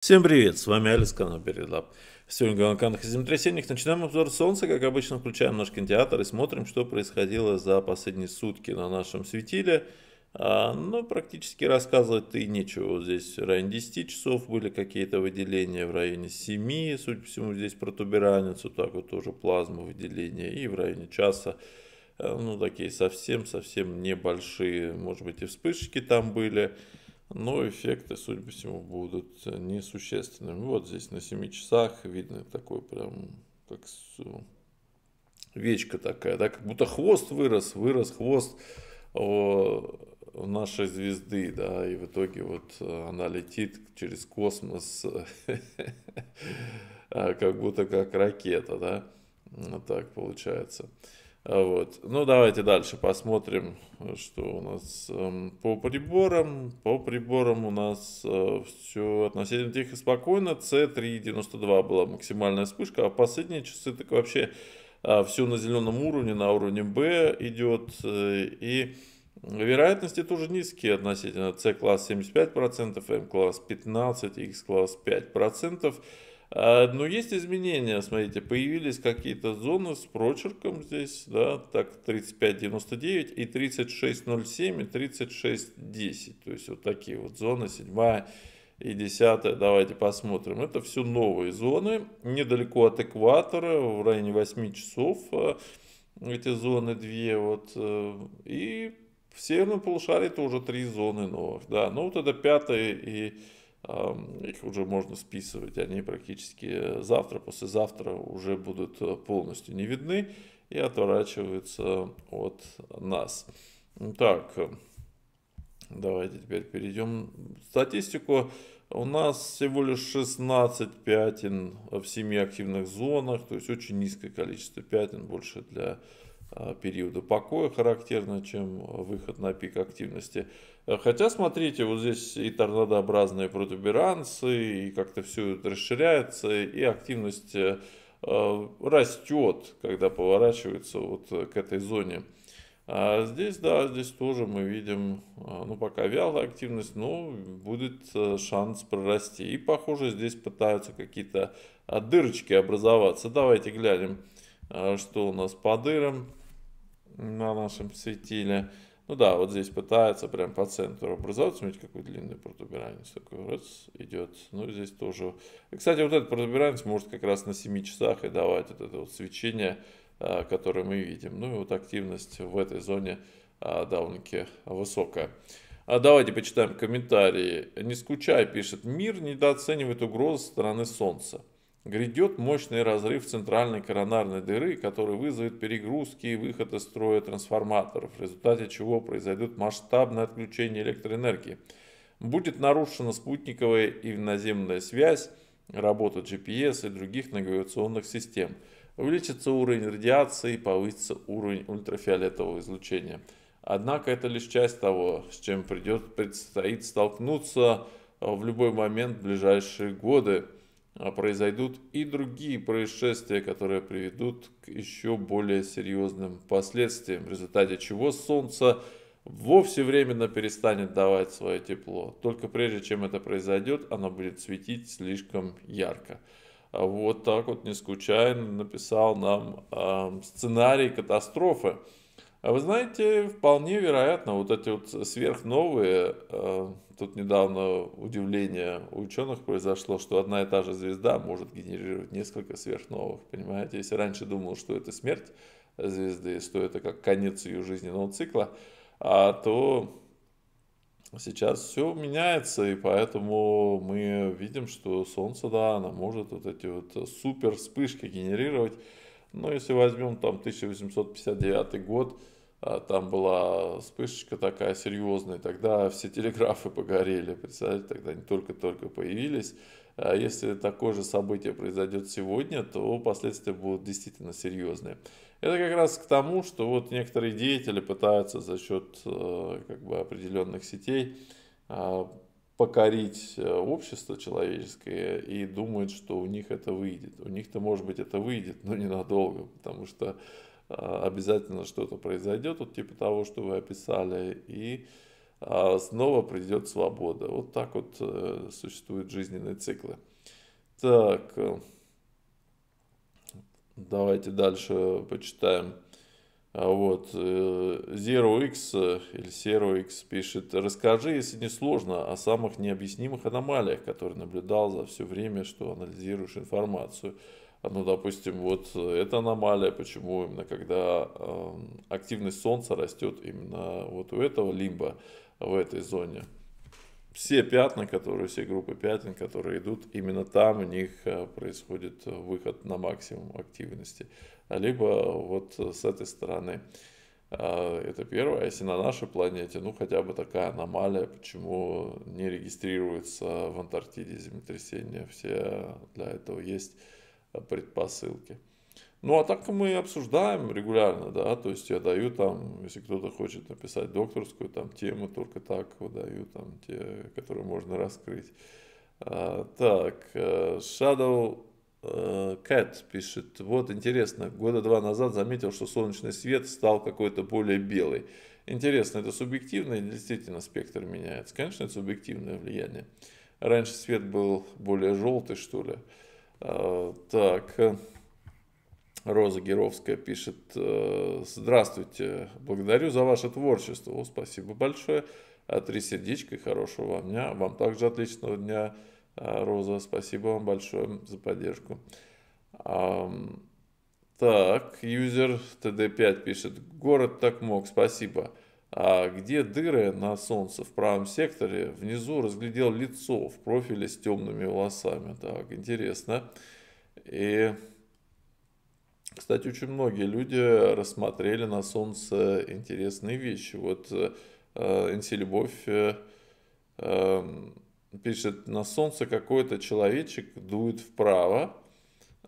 Всем привет, с вами Алекс, канал Передлаб. Сегодня говорим о землетрясениях. Начинаем обзор Солнца, как обычно включаем наш кинотеатр и смотрим, что происходило за последние сутки на нашем светиле. А, ну, практически рассказывать-то и нечего. Вот здесь в районе 10 часов были какие-то выделения, в районе 7, судя по всему, здесь протуберанец, вот так вот тоже плазма выделения, и в районе часа э, ну, такие совсем-совсем небольшие, может быть, и вспышки там были но эффекты, судя по всему, будут э, несущественными. Вот здесь на 7 часах видно такой прям, как вечка такая, да, как будто хвост вырос, вырос хвост нашей звезды, да, и в итоге вот э, она летит через космос, а, как будто как ракета, да, так получается. А вот. Ну, давайте дальше посмотрим, что у нас эм, по приборам. По приборам у нас э, все относительно тихо и спокойно. C3.92 была максимальная вспышка, а последние часы так вообще а, все на зеленом уровне, на уровне B идет. Э, и вероятности тоже низкие относительно C-класс 75%, M-класс 15%, X-класс 5%. А, Но ну, есть изменения, смотрите, появились какие-то зоны с прочерком здесь, да, так 35.99 и 36.07 и 36.10, то есть вот такие вот зоны, седьмая и десятая, давайте посмотрим. Это все новые зоны, недалеко от экватора, в районе 8 часов а, эти зоны две, вот, э, и в северном полушарии тоже три зоны новых, да, ну вот это пятая и их уже можно списывать, они практически э, завтра, послезавтра уже будут э, полностью не видны и отворачиваются от нас. Так, э, давайте теперь перейдем в статистику. У нас всего лишь 16 пятен в семи активных зонах, то есть очень низкое количество пятен, больше для периода покоя характерно, чем выход на пик активности. Э, хотя, смотрите, вот здесь и торнадообразные протуберанцы, и как-то все это расширяется, и активность э, э, растет, когда поворачивается вот к этой зоне. А здесь, да, здесь тоже мы видим, ну, пока вялая активность, но будет шанс прорасти. И, похоже, здесь пытаются какие-то дырочки образоваться. Давайте глянем, что у нас по дырам на нашем светиле. Ну да, вот здесь пытается прям по центру образоваться. Видите, какой длинный протуберанец такой раз идет. Ну, здесь тоже. И, кстати, вот этот протуберанец может как раз на 7 часах и давать вот это вот свечение, а, которое мы видим. Ну и вот активность в этой зоне а, довольно-таки высокая. А давайте почитаем комментарии. Не скучай, пишет. Мир недооценивает угрозу со стороны Солнца. Грядет мощный разрыв центральной коронарной дыры, который вызовет перегрузки и выход из строя трансформаторов, в результате чего произойдет масштабное отключение электроэнергии. Будет нарушена спутниковая и наземная связь, работа GPS и других навигационных систем. Увеличится уровень радиации и повысится уровень ультрафиолетового излучения. Однако это лишь часть того, с чем придет, предстоит столкнуться в любой момент в ближайшие годы а произойдут и другие происшествия, которые приведут к еще более серьезным последствиям, в результате чего Солнце вовсе временно перестанет давать свое тепло. Только прежде чем это произойдет, оно будет светить слишком ярко. А вот так вот не скучаем написал нам э, сценарий катастрофы. А вы знаете, вполне вероятно, вот эти вот сверхновые, э, тут недавно удивление у ученых произошло, что одна и та же звезда может генерировать несколько сверхновых, понимаете? Если раньше думал, что это смерть звезды, что это как конец ее жизненного цикла, а то сейчас все меняется, и поэтому мы видим, что Солнце, да, оно может вот эти вот супер вспышки генерировать, но если возьмем там 1859 год, а, там была вспышечка такая серьезная, тогда все телеграфы погорели, представляете, тогда они только-только появились. А если такое же событие произойдет сегодня, то последствия будут действительно серьезные. Это как раз к тому, что вот некоторые деятели пытаются за счет э, как бы, определенных сетей а, покорить э, общество человеческое и думают, что у них это выйдет. У них-то, может быть, это выйдет, но ненадолго, потому что а, обязательно что-то произойдет, вот типа того, что вы описали, и а, снова придет свобода. Вот так вот э, существуют жизненные циклы. Так, э, давайте дальше почитаем. А вот, э, Zero X или Zero X пишет, расскажи, если не сложно, о самых необъяснимых аномалиях, которые наблюдал за все время, что анализируешь информацию. А, ну, допустим, вот э, это аномалия, почему именно когда э, активность Солнца растет именно вот у этого лимба, в этой зоне. Все пятна, которые, все группы пятен, которые идут, именно там у них э, происходит выход на максимум активности. Либо вот с этой стороны. А, это первое. А если на нашей планете, ну хотя бы такая аномалия, почему не регистрируется в Антарктиде землетрясения, все для этого есть предпосылки. Ну, а так мы обсуждаем регулярно, да, то есть я даю там, если кто-то хочет написать докторскую, там тему только так выдаю, там те, которые можно раскрыть. А, так, э, Shadow э, Cat пишет, вот интересно, года два назад заметил, что солнечный свет стал какой-то более белый. Интересно, это субъективно или действительно спектр меняется? Конечно, это субъективное влияние. Раньше свет был более желтый, что ли. Э, так, Роза Геровская пишет, э, здравствуйте, благодарю за ваше творчество, О, спасибо большое, а, три сердечка и хорошего вам дня, вам также отличного дня, а, Роза, спасибо вам большое за поддержку. Так, юзер ТД5 пишет, город так мог, спасибо а где дыры на солнце в правом секторе, внизу разглядел лицо в профиле с темными волосами. Так, интересно. И, кстати, очень многие люди рассмотрели на солнце интересные вещи. Вот э, Любовь э, эм, пишет, на солнце какой-то человечек дует вправо,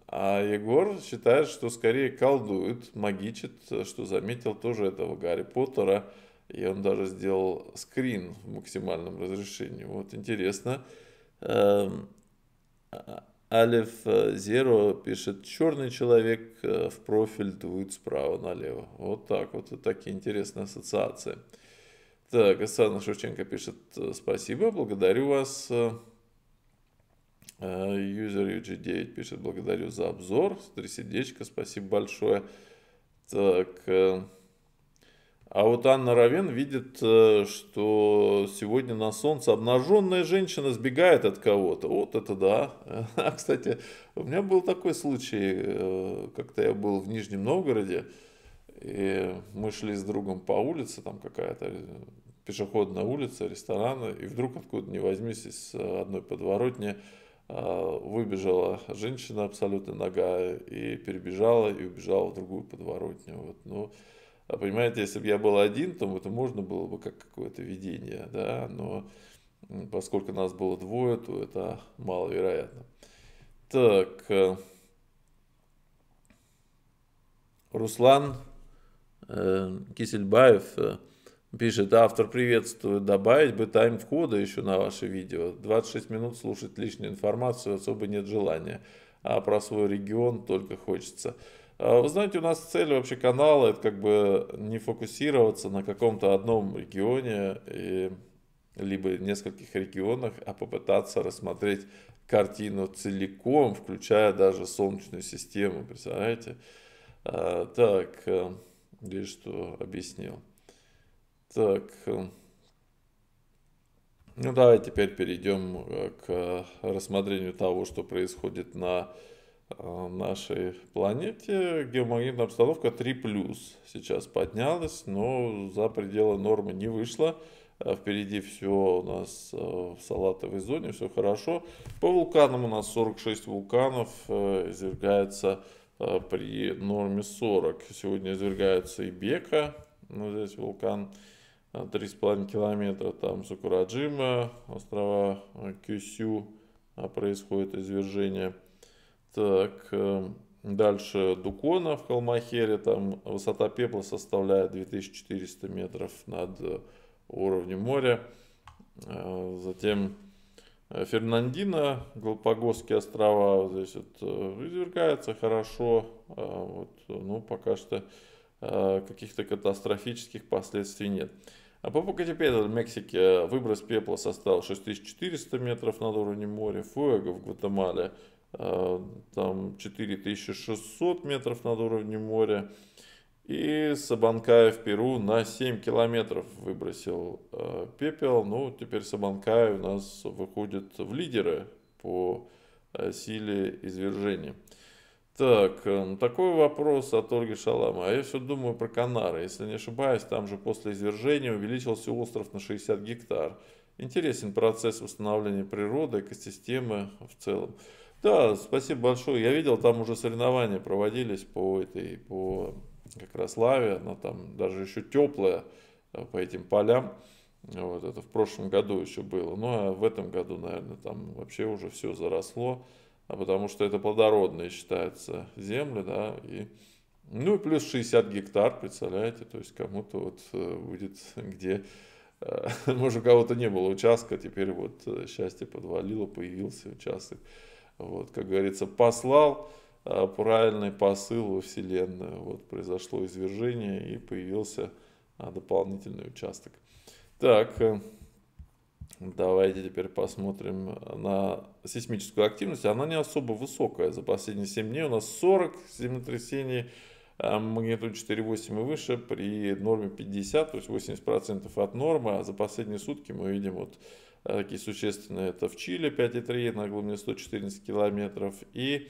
а Егор считает, что скорее колдует, магичит, что заметил тоже этого Гарри Поттера – и он даже сделал скрин в максимальном разрешении. Вот интересно. Эм, а, Алиф э, Зеро пишет, черный человек э, в профиль дует справа налево. Вот так вот, вот такие интересные ассоциации. Так, Асана Шевченко пишет, «Э, спасибо, благодарю вас. Юзер UG9 пишет, благодарю за обзор, три сердечка, спасибо большое. Так, а вот Анна Равен видит, э, что сегодня на солнце обнаженная женщина сбегает от кого-то. Вот это да. А, кстати, у меня был такой случай, э, как-то я был в Нижнем Новгороде, и мы шли с другом по улице, там какая-то э, пешеходная улица, ресторан, и вдруг откуда не возьмись из одной подворотни выбежала женщина абсолютно нога и перебежала и убежала в другую подворотню. Вот. Ну, а понимаете, если бы я был один, то это можно было бы как какое-то видение, да, но поскольку нас было двое, то это маловероятно. Так, э, Руслан э, Кисельбаев э, пишет, автор приветствует, добавить бы тайм входа еще на ваше видео. 26 минут слушать лишнюю информацию особо нет желания, а про свой регион только хочется. А, вы знаете, у нас цель вообще канала это как бы не фокусироваться на каком-то одном регионе, и, либо нескольких регионах, а попытаться рассмотреть картину целиком, включая даже Солнечную систему, представляете? А, так, лишь э, что объяснил. Так, э, ну давай теперь перейдем э, к рассмотрению того, что происходит на Э, нашей планете геомагнитная обстановка 3+, сейчас поднялась, но за пределы нормы не вышла. Э, впереди все у нас э, в салатовой зоне, все хорошо. По вулканам у нас 46 вулканов извергается при норме 40. Сегодня извергается и Бека, ну, здесь вулкан 3,5 километра, там Сакураджима, острова Кюсю происходит извержение. Так, э, э, дальше Дукона в Калмахере, там высота пепла составляет 2400 метров над э, уровнем моря. Затем Фернандина, Галапагосские острова, здесь вот извергается хорошо, вот, ну пока что каких-то катастрофических последствий нет. А по Покатепеде в Мексике выброс пепла составил 6400 метров над уровнем моря, Фуэго в Гватемале – Э, там 4600 метров над уровнем моря. И Сабанкая в Перу на 7 километров выбросил э, пепел. Ну, теперь Сабанкая у нас выходит в лидеры по э, силе извержения. Так, э, такой вопрос от Ольги Шалама. А я все думаю про Канары. Если не ошибаюсь, там же после извержения увеличился остров на 60 гектар. Интересен процесс восстановления природы, экосистемы в целом. Да, спасибо большое. Я видел, там уже соревнования проводились по этой, по как раз лаве, она там даже еще теплая э, по этим полям. Вот это в прошлом году еще было. Ну, а в этом году, наверное, там вообще уже все заросло, а потому что это плодородные считаются земли, да, и ну и плюс 60 гектар, представляете, то есть кому-то вот э, будет где, э, может у кого-то не было участка, теперь вот счастье подвалило, появился участок. Вот, как говорится, послал а, правильный посыл во Вселенную. Вот произошло извержение и появился а, дополнительный участок. Так, э, давайте теперь посмотрим на сейсмическую активность. Она не особо высокая. За последние 7 дней у нас 40 землетрясений а, магнитуды 4,8 и выше при норме 50, то есть 80% от нормы, а за последние сутки мы видим вот Э, такие существенные, это в Чили 5,3 на глубине 114 километров и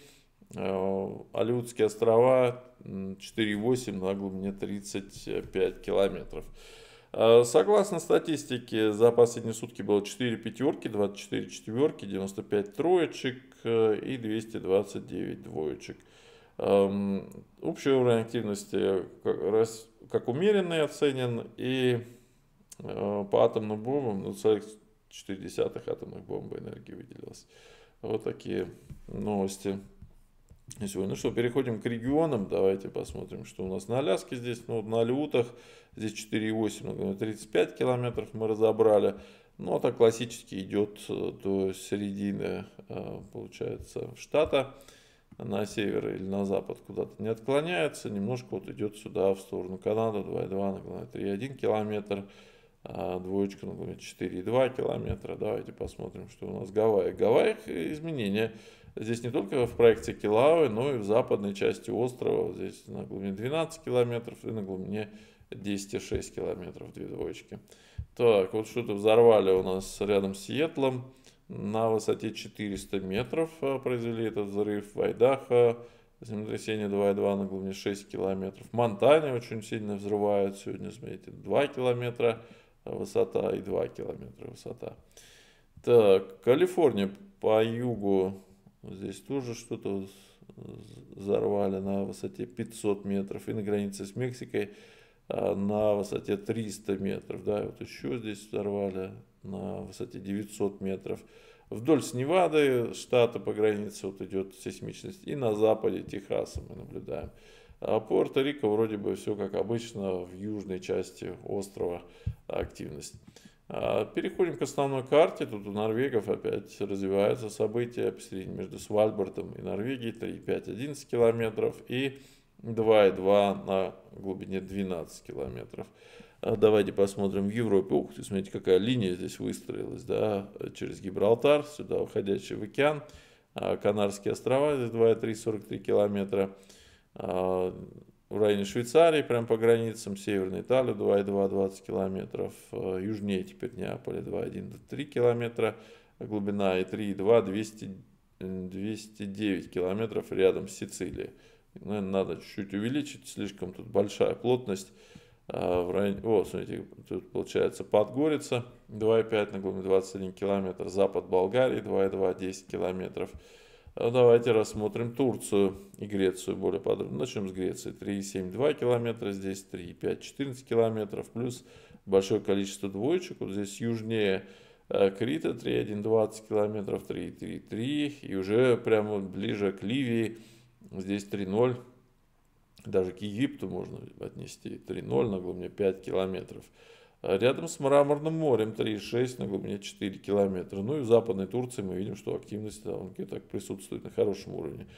э, Алиутские острова 4,8 на глубине 35 километров. Э, согласно статистике, за последние сутки было 4 пятерки, 24 четверки, 95 троечек и 229 двоечек. Эм, общий уровень активности как умеренный оценен и по атомным бомбам 0,4 атомных бомбы энергии выделилось. Вот такие новости сегодня. Ну что, переходим к регионам. Давайте посмотрим, что у нас на Аляске здесь. Ну, на Лютах здесь 4,8, 35 ну, километров мы разобрали. Ну, а так классически идет э, до середины, э, получается, штата на север или на запад куда-то не отклоняется, немножко вот идет сюда, в сторону Канады, 2,2, 3,1 километр а двоечка, например, 4,2 километра. Давайте посмотрим, что у нас в Гавайях. В Гавайях изменения. Здесь не только в проекте Килауэ, но и в западной части острова. Здесь на глубине 12 километров и на глубине 10,6 километров две двоечки. Так, вот что-то взорвали у нас рядом с Сиэтлом. На высоте 400 метров а, произвели этот взрыв. В Айдахо землетрясение 2,2 на глубине 6 километров. В Монтане очень сильно взрывают сегодня, смотрите, 2 километра высота и 2 километра высота. Так, Калифорния по югу, здесь тоже что-то взорвали на высоте 500 метров, и на границе с Мексикой а, на высоте 300 метров, да, вот еще здесь взорвали на высоте 900 метров. Вдоль с Невады штата по границе вот идет сейсмичность, и на западе Техаса мы наблюдаем. А Пуэрто-Рико вроде бы все как обычно в южной части острова активность. А переходим к основной карте. Тут у норвегов опять развиваются события посередине между Свальбардом и Норвегией. 3,5-11 километров и 2,2 на глубине 12 километров. А давайте посмотрим в Европе. Ух ты, смотрите, какая линия здесь выстроилась. Да? Через Гибралтар, сюда уходящий в океан. А Канарские острова, здесь 2,3-43 километра. Э, в районе Швейцарии, прям по границам, Северной Италии 2,2, 20 километров, э, южнее теперь Неаполя 2,1, 3 километра, а глубина и 3,2, 200, 209 километров рядом с Сицилией. Наверное, ну, надо чуть-чуть увеличить, слишком тут большая плотность. Э, в районе, о, смотрите, тут получается Подгорица 2,5 на глубине 21 километр, запад Болгарии 2,2, 10 километров. А давайте рассмотрим Турцию и Грецию более подробно. Начнем с Греции. 3,72 километра, здесь 3,5, 14 километров, плюс большое количество двоечек. Вот здесь южнее э, Крита 3,1, 20 километров, 3,3,3. И уже прямо ближе к Ливии, здесь 3,0. Даже к Египту можно отнести 3,0 на мне 5 километров. Рядом с Мраморным морем 3,6 на глубине 4 километра. Ну и в Западной Турции мы видим, что активность там где-то присутствует на хорошем уровне.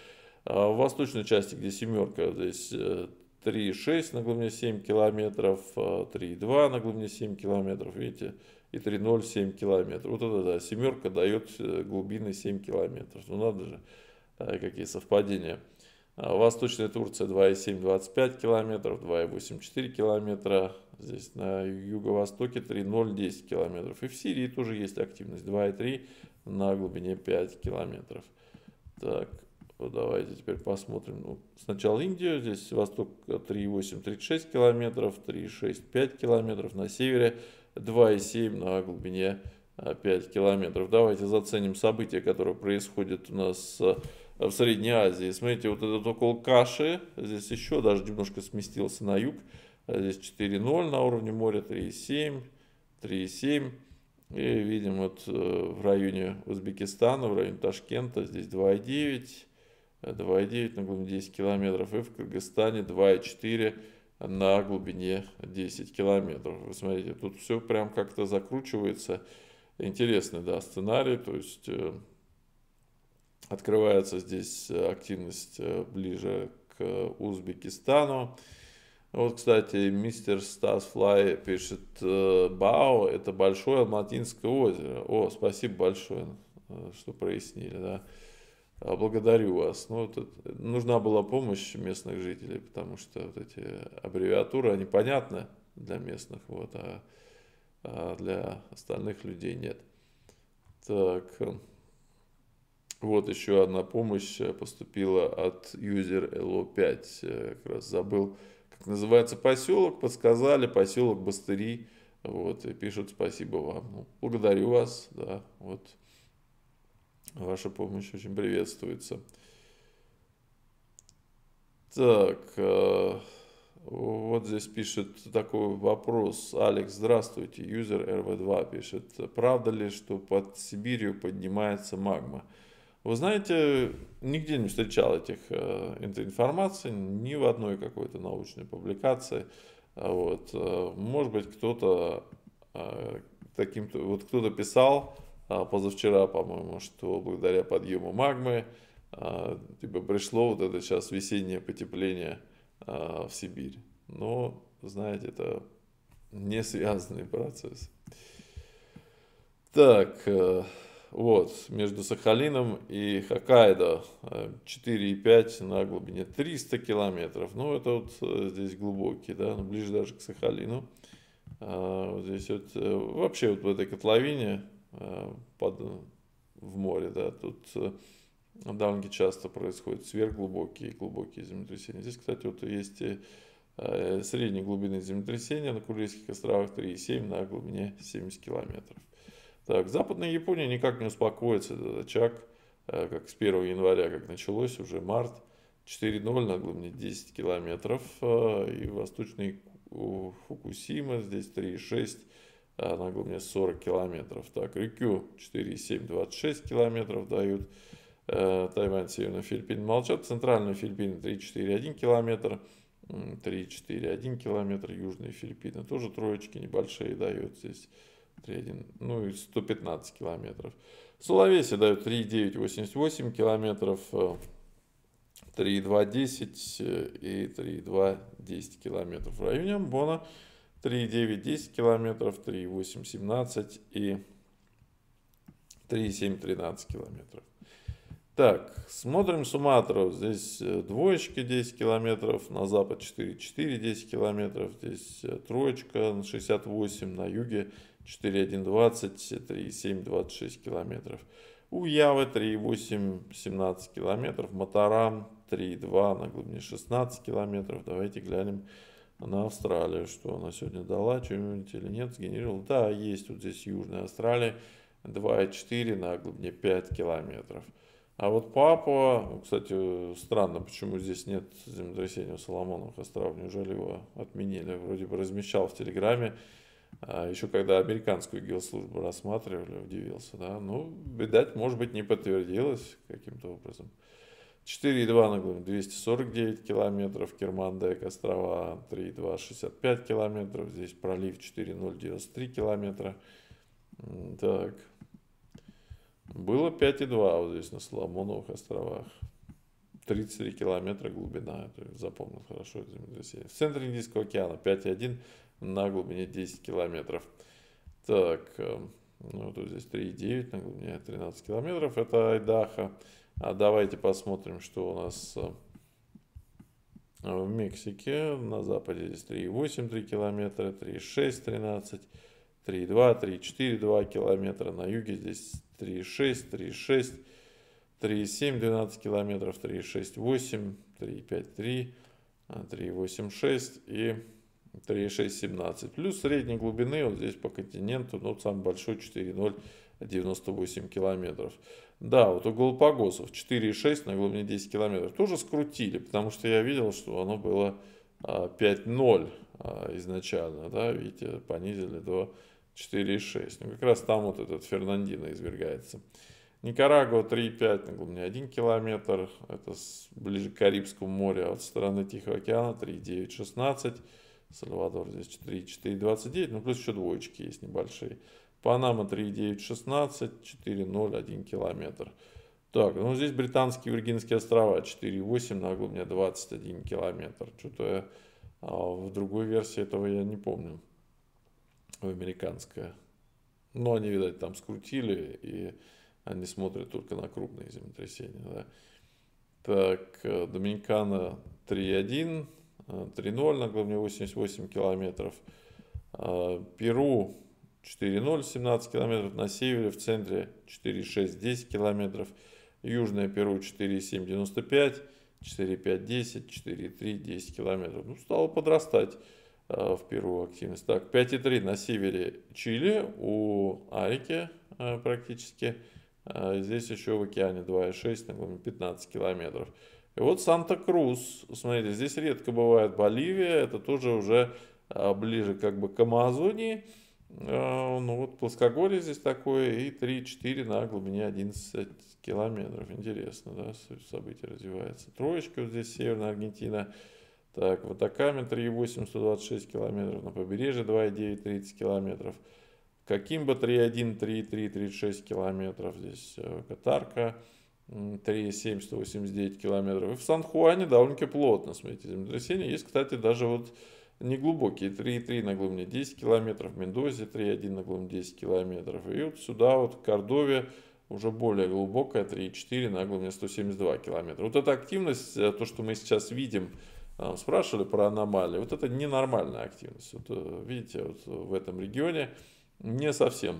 А в восточной части, где семерка, здесь 3,6 э, на глубине 7 километров, 3,2 э, на глубине 7 километров, видите, и 3,0 7 километров. Вот это да, семерка дает э, глубины 7 километров. Ну надо же, какие совпадения. А восточная Турция 2,7-25 километров, 2,8-4 километра. Здесь на юго-востоке 3,0-10 километров. И в Сирии тоже есть активность 2,3 на глубине 5 километров. Так, вот давайте теперь посмотрим. Ну, сначала Индию. Здесь восток 3,8-36 километров, 3,6-5 километров. На севере 2,7 на глубине 5 а, километров. Давайте заценим события, которые происходят у нас с а, в Средней Азии. Смотрите, вот этот около Каши, здесь еще даже немножко сместился на юг. А здесь 4,0 на уровне моря, 3,7, 3,7. И видим вот э, в районе Узбекистана, в районе Ташкента, здесь 2,9, 2,9 на глубине 10 километров. И в Кыргызстане 2,4 на глубине 10 километров. Вы смотрите, тут все прям как-то закручивается. Интересный, да, сценарий, то есть э, Открывается здесь э, активность э, ближе к Узбекистану. Вот, кстати, мистер Стас пишет, э, Бао – это большое Алматинское озеро. О, спасибо большое, что прояснили, да. А, благодарю вас. Ну, тут нужна была помощь местных жителей, потому что вот эти аббревиатуры, они понятны для местных, вот, а, а для остальных людей нет. Так, вот еще одна помощь э, поступила от юзер LO5. Э, как раз забыл, как называется поселок. Подсказали поселок Бастыри. Вот, и пишут спасибо вам. Ну, благодарю вас, да, вот. Ваша помощь очень приветствуется. Так, э, вот здесь пишет такой вопрос. Алекс, здравствуйте, юзер RV2 пишет. Правда ли, что под Сибирью поднимается магма? Вы знаете, нигде не встречал этих, этой информации, ни в одной какой-то научной публикации. А вот. Э, может быть, кто-то э, таким вот кто-то писал а, позавчера, по-моему, что благодаря подъему магмы а, типа пришло вот это сейчас весеннее потепление в Сибирь. Но, знаете, это не связанный процесс. Так, э, вот, между Сахалином и Хоккайдо 4,5 э, на глубине 300 километров. Ну, это вот э, здесь глубокий, да, ну, ближе даже к Сахалину. А, вот здесь вот, э, вообще вот в этой котловине под, в море, да, тут довольно часто происходят сверхглубокие глубокие землетрясения. Здесь, кстати, вот есть средней глубины землетрясения на Курильских островах 3,7 на глубине 70 километров. Так, Западная Япония никак не успокоится. Этот очаг, э, как с 1 января, как началось, уже март, 4.0 на глубине 10 километров. Э, и восточный Фукусима здесь 3.6 э, на глубине 40 километров. Так, Рюкю 4.7, 26 километров дают. Тайвань, Северные Филиппины молчат. Центральные Филиппины 3.4.1 километр. 3.4.1 километр. Южные Филиппины тоже троечки небольшие дают здесь. 3,1, ну и 115 километров. Соловесе дают 3,988 километров, 3,210 э, э, и 3,210 километров. В районе Амбона 3,910 километров, 3,817 и 3,713 километров. Так, смотрим Суматру. Здесь э, двоечки 10 километров, на запад 4,4 10 километров, здесь троечка 68, на юге 4,1,20, это и 7,26 километров. У Явы 3,8-17 километров. Матарам 3,2 на глубине 16 километров. Давайте глянем на Австралию, что она сегодня дала, что-нибудь или нет, сгенерировала. Да, есть вот здесь Южная Австралия, 2,4 на глубине 5 километров. А вот Папуа, ну, кстати, странно, почему здесь нет землетрясения у Соломоновых островов, неужели его отменили? Вроде бы размещал в Телеграме а Еще когда американскую геослужбу рассматривали, удивился, да. Ну, видать, может быть, не подтвердилось каким-то образом. 4,2 на глубину 249 километров, Кермандек острова 3,2 65 километров, здесь пролив 4,093 километра. Так, было 5,2 вот здесь на Соломоновых островах. 33 километра глубина, запомнил хорошо это землетрясение. В центре Индийского океана 5,1 на глубине 10 километров. Так, ну тут здесь 3,9 на глубине 13 километров, это Айдаха. А давайте посмотрим, что у нас в Мексике. На западе здесь 3,8 3 километра, 3,6 13, 3,2, 3,4 2 километра. На юге здесь 3,6, 3,6, 3,7 12 километров, 3,6 8, 3,5 3, 3,8 6 и 3,617. Плюс средней глубины вот здесь по континенту, ну, самый большой 4,098 километров. Да, вот угол погосов 4,6 на глубине 10 километров тоже скрутили, потому что я видел, что оно было 5,0 а, а, изначально, да, видите, понизили до 4,6. Ну, как раз там вот этот Фернандино извергается. Никарагуа 3,5 на глубине 1 километр, это ближе к Карибскому морю, а от стороны Тихого океана 3,9,16 Сальвадор здесь 4,429, ну плюс еще двоечки есть небольшие. Панама 3,916, 4,01 километр. Так, ну здесь британские Виргинские острова 4,8 на глубине 21 километр. Что-то я а в другой версии этого я не помню. В американская. Но они, видать, там скрутили, и они смотрят только на крупные землетрясения. Да? Так, э, Доминикана 3.1, 3-0 на глубине 88 километров. А, Перу 4-0, 17 километров. На севере, в центре 4-6, 10 километров. Южное Перу 4,7, 95, 4,5, 10, 4,3, 10 километров. Ну, стало подрастать а, в Перу активность. Так, 5,3 на севере Чили, у Арики а, практически. Здесь еще в океане 2,6, на глубине 15 километров. И вот Санта-Крус, смотрите, здесь редко бывает Боливия, это тоже уже а, ближе как бы к Амазонии. А, ну вот плоскогорье здесь такое, и 3-4 на глубине 11 километров. Интересно, да, событие развивается. Троечка вот здесь, Северная Аргентина. Так, в Атакаме 3,8, 126 километров, на побережье 2,9, 30 километров. Каким бы 3,1, 3,3, 36 километров здесь э, Катарка. 3,789 километров. И в Сан-Хуане довольно-таки плотно, смотрите, землетрясение. Есть, кстати, даже вот неглубокие 3,3 на глубине 10 километров, в Мендозе 3,1 на глубине 10 километров. И вот сюда вот в Кордове уже более глубокая 3,4 на глубине 172 километра. Вот эта активность, э, то, что мы сейчас видим, э, спрашивали про аномалии, вот это ненормальная активность. Вот э, видите, вот в этом регионе не совсем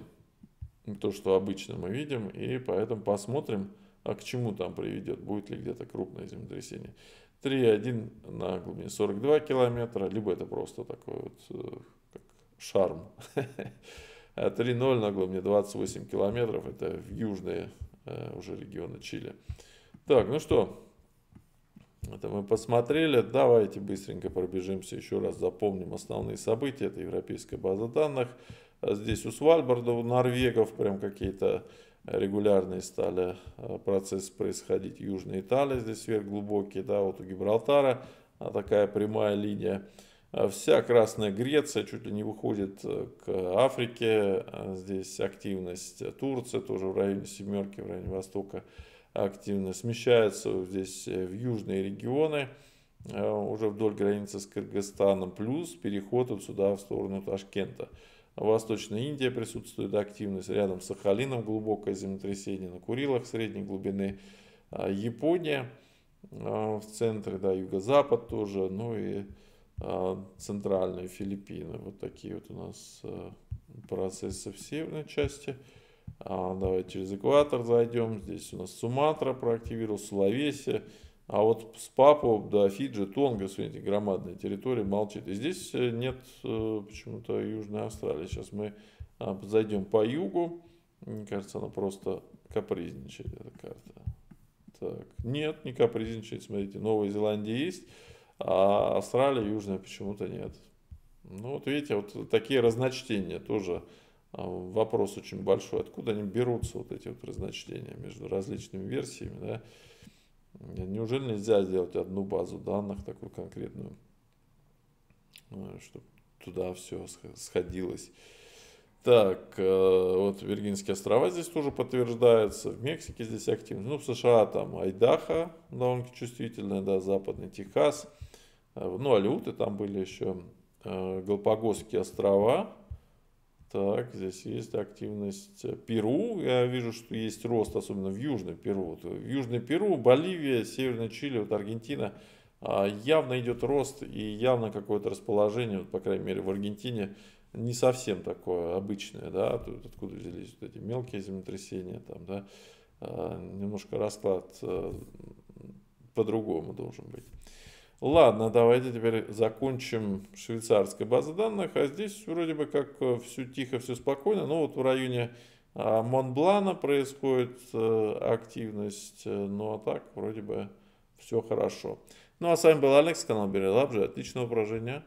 то, что обычно мы видим, и поэтому посмотрим, а к чему там приведет? Будет ли где-то крупное землетрясение? 3,1 на глубине 42 километра, либо это просто такой вот э, как шарм. 3,0 на глубине 28 километров, это в южные э, уже регионы Чили. Так, ну что, это мы посмотрели. Давайте быстренько пробежимся еще раз, запомним основные события. Это европейская база данных. Здесь у Свальбарда, у норвегов прям какие-то регулярные стали э, процессы происходить. Южная Италия здесь сверхглубокие, да, вот у Гибралтара а такая прямая линия. А вся Красная Греция чуть ли не выходит э, к Африке. А здесь активность Турции, тоже в районе Семерки, в районе Востока активно смещается. Здесь э, в южные регионы, уже вдоль границы с Кыргызстаном, плюс переход вот сюда в сторону Ташкента. Восточной Индия присутствует активность, рядом с Сахалином глубокое землетрясение, на Курилах средней глубины, а, Япония а, в центре, да, юго-запад тоже, ну и а, центральные Филиппины. Вот такие вот у нас процессы в северной части. Давайте через экватор зайдем. Здесь у нас Суматра проактивировал, Словесия, а вот с Папу, да, Фиджи, Тонга, смотрите, громадная территория молчит. И здесь э, нет э, почему-то Южной Австралии. Сейчас мы а, зайдем по югу. Мне кажется, она просто капризничает, эта карта. Так, нет, не капризничает, смотрите, Новая Зеландия есть, а Австралия Южная почему-то нет. Ну вот видите, вот такие разночтения тоже а, вопрос очень большой. Откуда они берутся, вот эти вот разночтения между различными версиями, да? Неужели нельзя сделать одну базу данных, такую конкретную, ну, чтобы туда все сходилось? Так, э, вот Виргинские острова здесь тоже подтверждаются, в Мексике здесь активно, ну, в США там Айдаха довольно-таки чувствительная, да, Западный Техас, э, ну, Алюты там были еще, э, Галапагосские острова, так, здесь есть активность э, Перу. Я вижу, что есть рост, особенно в Южном Перу. Вот э, в Южном Перу, Боливия, Северная Чили, вот Аргентина. А, явно идет рост и явно какое-то расположение, вот, по крайней мере, в Аргентине не совсем такое обычное, да, тут откуда взялись вот эти мелкие землетрясения, там, да, а, немножко расклад э, по-другому должен быть. Ладно, давайте теперь закончим швейцарской базы данных. А здесь вроде бы как э, все тихо, все спокойно. Ну вот в районе а, Монблана происходит э, активность. Э, ну а так вроде бы все хорошо. Ну а с вами был Алекс, канал Берилабжи. Отличного поражения.